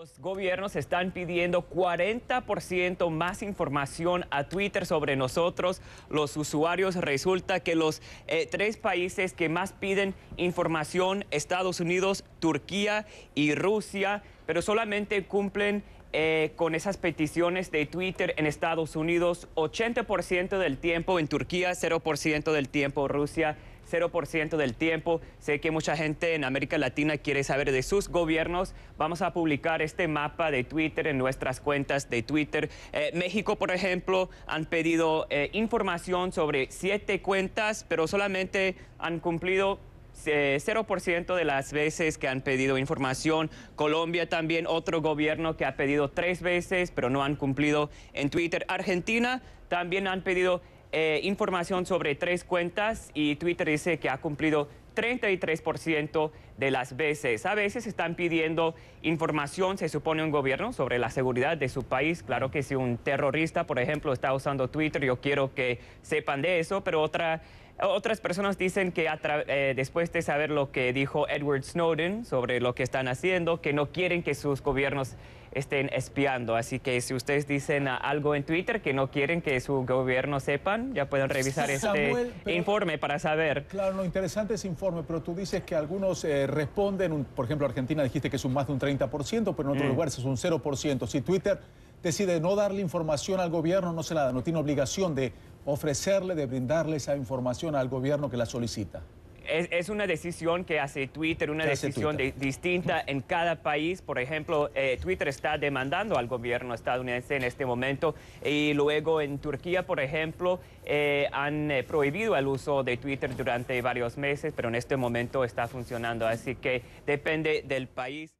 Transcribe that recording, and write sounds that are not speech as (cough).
Los gobiernos están pidiendo 40% más información a Twitter sobre nosotros, los usuarios. Resulta que los eh, tres países que más piden información, Estados Unidos, Turquía y Rusia, pero solamente cumplen eh, con esas peticiones de Twitter en Estados Unidos, 80% del tiempo en Turquía, 0% del tiempo Rusia. 0% del tiempo. Sé que mucha gente en América Latina quiere saber de sus gobiernos. Vamos a publicar este mapa de Twitter en nuestras cuentas de Twitter. Eh, México, por ejemplo, han pedido eh, información sobre siete cuentas, pero solamente han cumplido 0% eh, de las veces que han pedido información. Colombia también, otro gobierno que ha pedido tres veces, pero no han cumplido en Twitter. Argentina también han pedido eh, información sobre tres cuentas y Twitter dice que ha cumplido 33% de las veces. A veces están pidiendo información, se supone un gobierno, sobre la seguridad de su país. Claro que si un terrorista, por ejemplo, está usando Twitter, yo quiero que sepan de eso, pero otra otras personas dicen que eh, después de saber lo que dijo Edward Snowden sobre lo que están haciendo, que no quieren que sus gobiernos estén espiando. Así que si ustedes dicen algo en Twitter que no quieren que su gobierno sepan, ya pueden (laughs) revisar este informe para saber. Claro, lo interesante es informe, pero tú dices que algunos eh, responden, por ejemplo, Argentina dijiste que es un más de un 30%, pero en otros mm. lugares es un 0%. Si Twitter decide no darle información al gobierno, no se la da, no tiene obligación de ofrecerle, de brindarle esa información al gobierno que la solicita. Es, una decisión que hace Twitter, una decisión distinta en cada país. Por ejemplo, eh, Twitter está demandando al gobierno estadounidense en este momento y luego en Turquía, por ejemplo, eh, han eh, prohibido el uso de Twitter durante varios meses, pero en este momento está funcionando. Así que depende del país.